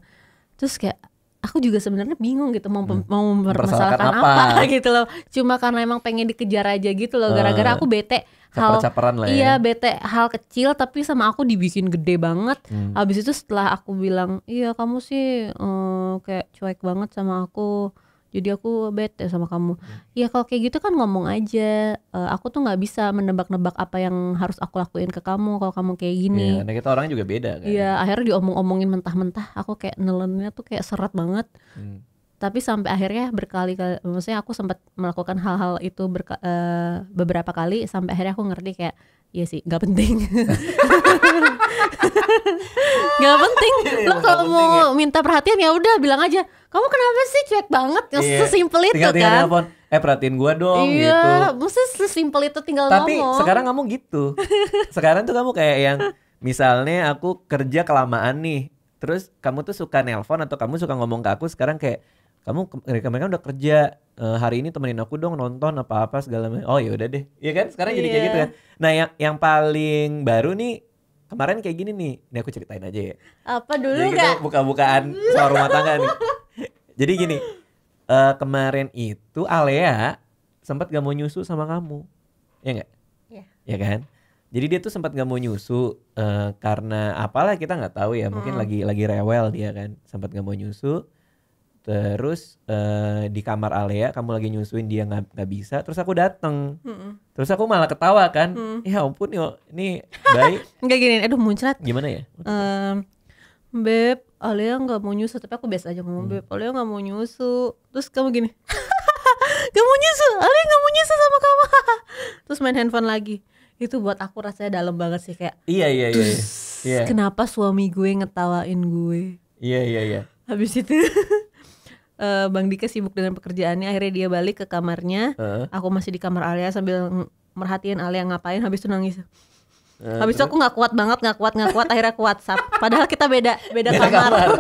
terus kayak aku juga sebenarnya bingung gitu mau hmm. mau mempermasalahkan apa. apa gitu loh cuma karena emang pengen dikejar aja gitu loh gara-gara eh, aku bete hal lah ya. iya bete hal kecil tapi sama aku dibikin gede banget hmm. habis itu setelah aku bilang iya kamu sih um, kayak cuek banget sama aku jadi aku bete sama kamu hmm. ya kalau kayak gitu kan ngomong aja uh, aku tuh nggak bisa menebak-nebak apa yang harus aku lakuin ke kamu kalau kamu kayak gini ya, nah kita orangnya juga beda kan iya akhirnya diomong-omongin mentah-mentah aku kayak nelennya tuh kayak serat banget hmm. tapi sampai akhirnya berkali-kali maksudnya aku sempat melakukan hal-hal itu berka, uh, beberapa kali sampai akhirnya aku ngerti kayak Iya sih, nggak penting. nggak penting. Iya, Lo kalau mau ya. minta perhatian ya udah bilang aja. Kamu kenapa sih cuek banget? Iya. Sesimpel itu tinggal, tinggal kan. Telepon. Eh perhatiin gua dong iya, gitu. Iya, sesimpel itu tinggal Tapi ngomong. Tapi sekarang kamu gitu. Sekarang tuh kamu kayak yang misalnya aku kerja kelamaan nih. Terus kamu tuh suka nelpon atau kamu suka ngomong ke aku sekarang kayak kamu mereka mereka udah kerja uh, hari ini temenin aku dong nonton apa apa segala macam oh ya udah deh ya kan sekarang yeah. jadi kayak gitu iya. kan nah yang yang paling baru nih kemarin kayak gini nih ini aku ceritain aja ya apa dulu jadi kita buka-bukaan soal rumah tangga nih jadi gini uh, kemarin itu Alea sempat gak mau nyusu sama kamu ya nggak yeah. ya iya kan jadi dia tuh sempat gak mau nyusu uh, karena apalah kita nggak tahu ya mungkin lagi lagi rewel dia kan sempat gak mau nyusu terus uh, di kamar Alea kamu lagi nyusuin dia nggak nggak bisa terus aku dateng mm -mm. terus aku malah ketawa kan mm. ya ampun yo ini baik nggak gini aduh muncrat gimana ya um, beb Alea nggak mau nyusu tapi aku biasa aja ngomong hmm. beb Alea nggak mau nyusu terus kamu gini nggak mau nyusu Alea nggak mau nyusu sama kamu terus main handphone lagi itu buat aku rasanya dalam banget sih kayak iya iya iya, iya. iya. kenapa suami gue ngetawain gue iya iya iya habis itu uh, Bang Dika sibuk dengan pekerjaannya akhirnya dia balik ke kamarnya uh. aku masih di kamar Alia sambil merhatiin Alia ngapain habis itu nangis Uh, Habis itu aku nggak kuat banget, nggak kuat, nggak kuat. akhirnya aku WhatsApp. Padahal kita beda, beda, beda kamar, kamar. Oh,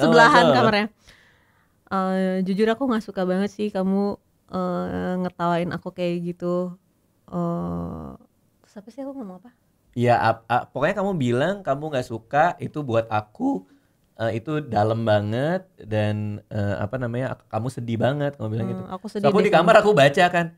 sebelahan oh, kamarnya. Uh, jujur aku nggak suka banget sih kamu uh, ngetawain aku kayak gitu. Uh, terus apa sih aku ngomong apa? Iya, pokoknya kamu bilang kamu nggak suka itu buat aku uh, itu dalam banget dan uh, apa namanya kamu sedih banget kamu bilang hmm, gitu. Aku sedih. So, aku di kamar aku baca kan.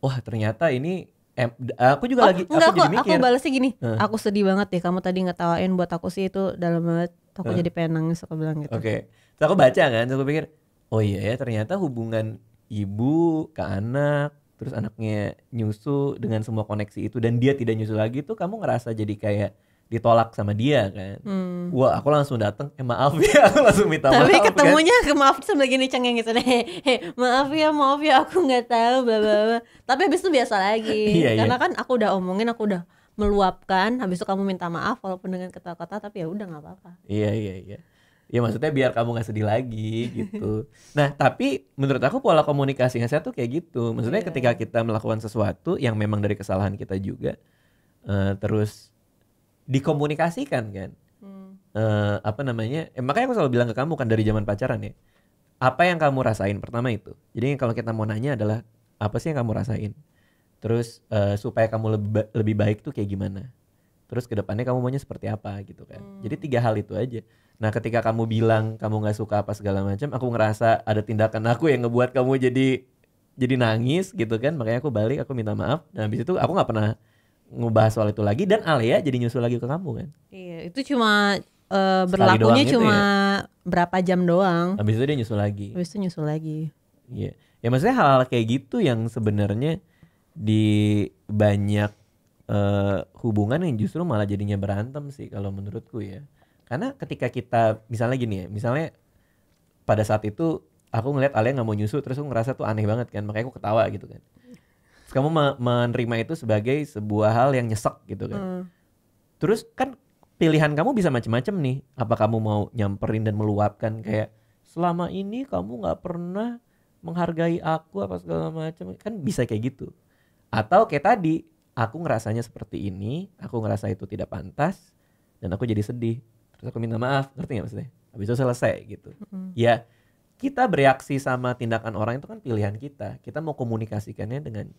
Wah, ternyata ini em, eh, aku juga oh, lagi enggak, aku, aku jadi mikir. Aku balasnya gini. Uh. Aku sedih banget deh kamu tadi ngetawain buat aku sih itu dalam banget. Aku uh. jadi pengen nangis aku bilang gitu. Oke. Okay. So, aku baca kan, so, aku pikir, oh iya ya ternyata hubungan ibu ke anak terus anaknya nyusu dengan semua koneksi itu dan dia tidak nyusu lagi tuh kamu ngerasa jadi kayak ditolak sama dia kan. Hmm. Wah, aku langsung dateng, eh maaf ya, aku langsung minta maaf. Tapi kan. ketemunya kan. maaf sama gini cengeng gitu deh. maaf ya, maaf ya, aku nggak tahu bla bla bla. Tapi habis itu biasa lagi. Iya, iya, Karena iya. kan aku udah omongin, aku udah meluapkan, habis itu kamu minta maaf walaupun dengan kata-kata tapi ya udah nggak apa-apa. Iya, iya, iya. Ya maksudnya biar kamu nggak sedih lagi gitu. nah, tapi menurut aku pola komunikasinya yang saya tuh kayak gitu. Maksudnya iya. ketika kita melakukan sesuatu yang memang dari kesalahan kita juga uh, terus dikomunikasikan kan hmm. uh, apa namanya eh, makanya aku selalu bilang ke kamu kan dari zaman pacaran ya apa yang kamu rasain pertama itu jadi kalau kita mau nanya adalah apa sih yang kamu rasain terus uh, supaya kamu lebih ba lebih baik tuh kayak gimana terus kedepannya kamu maunya seperti apa gitu kan hmm. jadi tiga hal itu aja nah ketika kamu bilang kamu nggak suka apa segala macam aku ngerasa ada tindakan aku yang ngebuat kamu jadi jadi nangis gitu kan makanya aku balik aku minta maaf nah habis itu aku nggak pernah ngebahas soal itu lagi dan Alia jadi nyusul lagi ke kamu kan? Iya, itu cuma uh, berlakunya gitu cuma ya? berapa jam doang. Habis itu dia nyusul lagi. Habis itu nyusul lagi. Iya. Ya maksudnya hal-hal kayak gitu yang sebenarnya di banyak uh, hubungan yang justru malah jadinya berantem sih kalau menurutku ya. Karena ketika kita misalnya gini ya, misalnya pada saat itu aku ngeliat Alia nggak mau nyusul terus aku ngerasa tuh aneh banget kan, makanya aku ketawa gitu kan kamu me- menerima itu sebagai sebuah hal yang nyesek gitu kan hmm. terus kan pilihan kamu bisa macam-macam nih apa kamu mau nyamperin dan meluapkan kayak selama ini kamu nggak pernah menghargai aku apa segala macam kan bisa kayak gitu atau kayak tadi aku ngerasanya seperti ini aku ngerasa itu tidak pantas dan aku jadi sedih terus aku minta maaf ngerti nggak maksudnya habis itu selesai gitu hmm ya kita bereaksi sama tindakan orang itu kan pilihan kita kita mau komunikasikannya dengan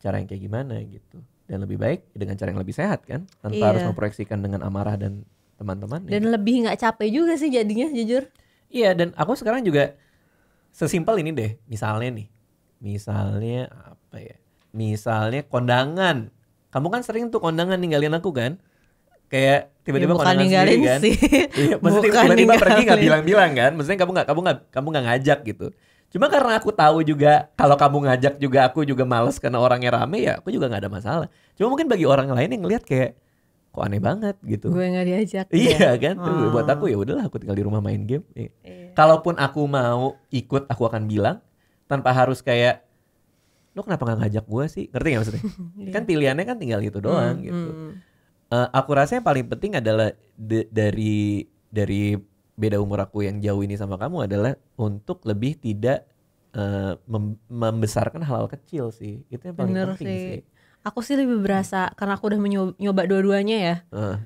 cara yang kayak gimana gitu dan lebih baik dengan cara yang lebih sehat kan tanpa iya. harus memproyeksikan dengan amarah dan teman-teman dan gitu. lebih nggak capek juga sih jadinya jujur iya dan aku sekarang juga sesimpel ini deh misalnya nih misalnya apa ya misalnya kondangan kamu kan sering tuh kondangan ninggalin aku kan kayak tiba-tiba ya, kondangan sendiri kan sih. iya, maksudnya tiba-tiba pergi nggak bilang-bilang kan maksudnya kamu nggak kamu nggak kamu nggak ngajak gitu Cuma karena aku tahu juga kalau kamu ngajak juga aku juga males karena orangnya rame ya aku juga nggak ada masalah. Cuma mungkin bagi orang lain yang ngeliat kayak kok aneh banget gitu. Gue nggak diajak. Iya ya? kan, tuh buat ah. aku ya udahlah aku tinggal di rumah main game. Iya. iya. Kalaupun aku mau ikut aku akan bilang tanpa harus kayak lo kenapa nggak ngajak gue sih? Ngerti gak maksudnya? Iya. Kan pilihannya kan tinggal gitu doang hmm, gitu. Hmm. Uh, aku rasa yang paling penting adalah dari dari beda umur aku yang jauh ini sama kamu adalah untuk lebih tidak uh, mem membesarkan hal-hal kecil sih. Itu yang paling Bener penting sih. sih. Aku sih lebih berasa karena aku udah menyobat nyoba dua-duanya ya. Uh.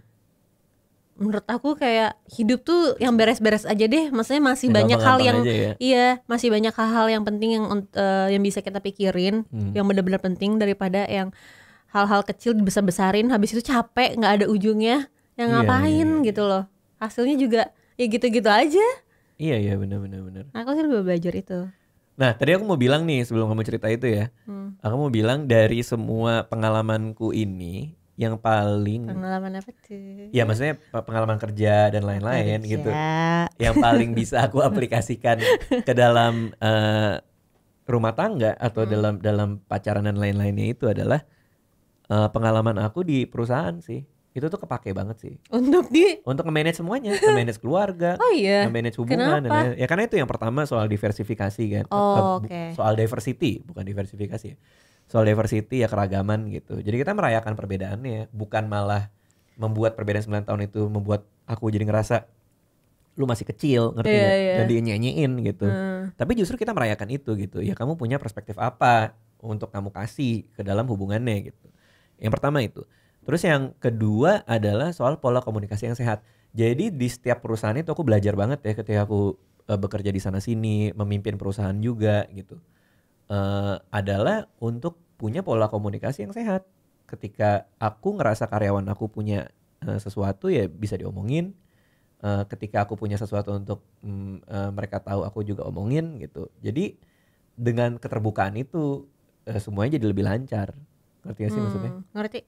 Menurut aku kayak hidup tuh yang beres-beres aja deh. Maksudnya masih ya, banyak hal yang ya? iya, masih banyak hal-hal yang penting yang uh, yang bisa kita pikirin, hmm. yang benar-benar penting daripada yang hal-hal kecil dibesar-besarin habis itu capek nggak ada ujungnya yang iya, iya, ngapain yeah, yeah. gitu loh hasilnya juga ya gitu-gitu aja iya iya benar benar benar aku sih lebih belajar itu nah tadi aku mau bilang nih sebelum kamu cerita itu ya hmm. aku mau bilang dari semua pengalamanku ini yang paling pengalaman apa tuh? Ya maksudnya pengalaman kerja dan lain-lain gitu. Yang paling bisa aku aplikasikan ke dalam uh, rumah tangga atau hmm. dalam dalam pacaran dan lain-lainnya itu adalah uh, pengalaman aku di perusahaan sih itu tuh kepake banget sih untuk di untuk nge-manage semuanya manage keluarga oh iya manage hubungan dan ya karena itu yang pertama soal diversifikasi kan oh, eh, eh, okay. soal diversity bukan diversifikasi ya. soal diversity ya keragaman gitu jadi kita merayakan perbedaannya bukan malah membuat perbedaan 9 tahun itu membuat aku jadi ngerasa lu masih kecil ngerti yeah, gak? Yeah. dan dinyanyiin gitu hmm. tapi justru kita merayakan itu gitu ya kamu punya perspektif apa untuk kamu kasih ke dalam hubungannya gitu yang pertama itu Terus yang kedua adalah soal pola komunikasi yang sehat. Jadi di setiap perusahaan itu aku belajar banget ya ketika aku uh, bekerja di sana sini, memimpin perusahaan juga gitu. Uh, adalah untuk punya pola komunikasi yang sehat. Ketika aku ngerasa karyawan aku punya uh, sesuatu ya bisa diomongin. Uh, ketika aku punya sesuatu untuk um, uh, mereka tahu aku juga omongin gitu. Jadi dengan keterbukaan itu uh, semuanya jadi lebih lancar. Ngerti gak sih hmm, maksudnya? Ngerti.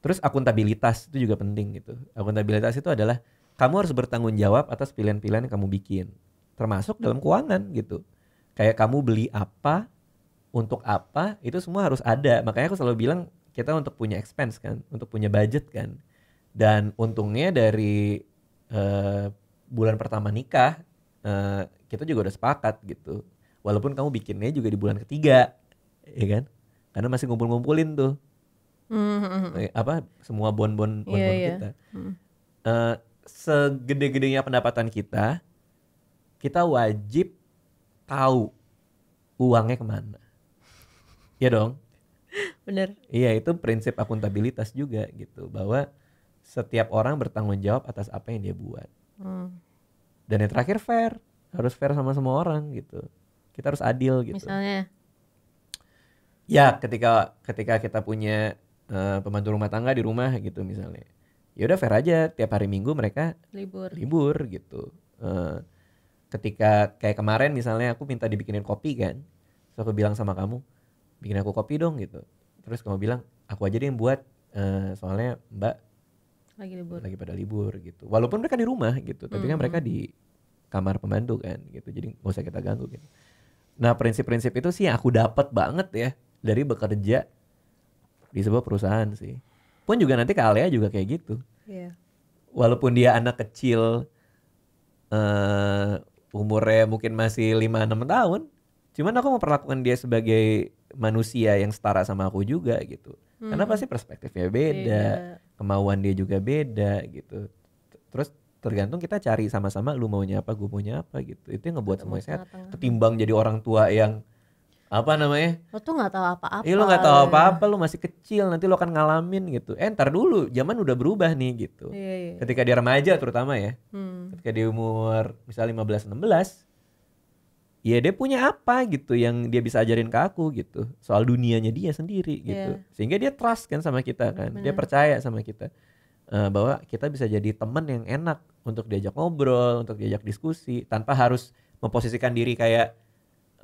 Terus akuntabilitas itu juga penting gitu. Akuntabilitas itu adalah kamu harus bertanggung jawab atas pilihan-pilihan yang kamu bikin, termasuk dalam keuangan gitu. Kayak kamu beli apa, untuk apa, itu semua harus ada. Makanya aku selalu bilang kita untuk punya expense kan, untuk punya budget kan. Dan untungnya dari uh, bulan pertama nikah, uh, kita juga udah sepakat gitu. Walaupun kamu bikinnya juga di bulan ketiga, ya kan? Karena masih ngumpul-ngumpulin tuh mm-hmm. Eh, apa semua bon-bon iya, bon-bon yeah, yeah. kita. Mm. Uh, segede-gedenya pendapatan kita, kita wajib tahu uangnya kemana. Ya dong. Bener. Iya itu prinsip akuntabilitas juga gitu bahwa setiap orang bertanggung jawab atas apa yang dia buat. Hmm. Dan yang terakhir fair, harus fair sama semua orang gitu. Kita harus adil gitu. Misalnya. Ya ketika ketika kita punya uh, pembantu rumah tangga di rumah gitu misalnya ya udah fair aja tiap hari minggu mereka libur libur gitu uh, ketika kayak kemarin misalnya aku minta dibikinin kopi kan terus aku bilang sama kamu bikin aku kopi dong gitu terus kamu bilang aku aja deh yang buat uh, soalnya mbak lagi libur lagi pada libur gitu walaupun mereka di rumah gitu tapi -hmm. kan mereka di kamar pembantu kan gitu jadi gak usah kita ganggu gitu nah prinsip-prinsip itu sih yang aku dapat banget ya dari bekerja di sebuah perusahaan sih. Pun juga nanti ke Alea juga kayak gitu. Yeah. Walaupun dia anak kecil uh, umurnya mungkin masih 5 6 tahun, cuman aku mau perlakukan dia sebagai manusia yang setara sama aku juga gitu. Hmm. Karena pasti perspektifnya beda, yeah. kemauan dia juga beda gitu. Terus tergantung kita cari sama-sama lu maunya apa, gue maunya apa gitu. Itu yang ngebuat semua sehat. Ketimbang jadi orang tua yang Yeah apa namanya? Lo tuh nggak tahu apa-apa. Iya eh, lo nggak tahu apa-apa, lo masih kecil, nanti lo akan ngalamin gitu. Eh ntar dulu, zaman udah berubah nih gitu. Iya, iya. iya. Ketika dia remaja terutama ya, hmm. ketika di umur misal 15-16, ya dia punya apa gitu yang dia bisa ajarin ke aku gitu. Soal dunianya dia sendiri iya. gitu. Yeah. Sehingga dia trust kan sama kita kan, Bener. dia percaya sama kita. Uh, bahwa kita bisa jadi teman yang enak untuk diajak ngobrol, untuk diajak diskusi, tanpa harus memposisikan diri kayak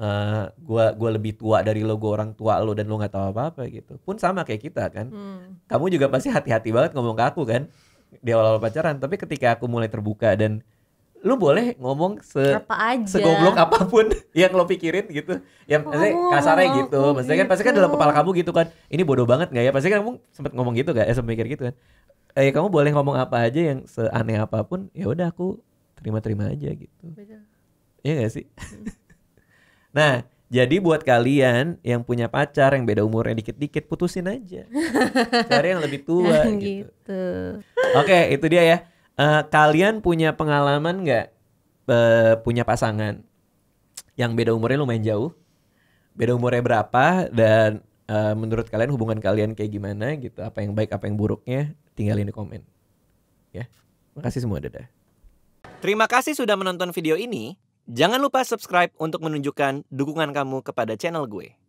uh, gua gua lebih tua dari lo, gua orang tua lo dan lo nggak tahu apa-apa gitu. Pun sama kayak kita kan. Hmm. Kamu juga pasti hati-hati banget ngomong ke aku kan di awal-awal pacaran, tapi ketika aku mulai terbuka dan lo boleh ngomong se apa aja. segoblok apapun yang lo pikirin gitu. Yang oh, maksudnya kasarnya gitu. Oh, maksudnya kan pasti kan dalam gitu. kepala kamu gitu kan. Ini bodoh banget nggak ya? Pasti kan kamu sempet ngomong gitu gak? ya sempet mikir gitu kan. Eh kamu boleh ngomong apa aja yang seaneh apapun, ya udah aku terima-terima aja gitu. Iya gak sih? Hmm. Nah, jadi buat kalian yang punya pacar yang beda umurnya dikit-dikit putusin aja. Cari yang lebih tua nah, gitu. gitu. Oke, okay, itu dia ya. Uh, kalian punya pengalaman nggak uh, punya pasangan yang beda umurnya lumayan jauh? Beda umurnya berapa dan uh, menurut kalian hubungan kalian kayak gimana gitu? Apa yang baik, apa yang buruknya? Tinggalin di komen. Ya. Makasih semua, dadah. Terima kasih sudah menonton video ini. Jangan lupa subscribe untuk menunjukkan dukungan kamu kepada channel gue.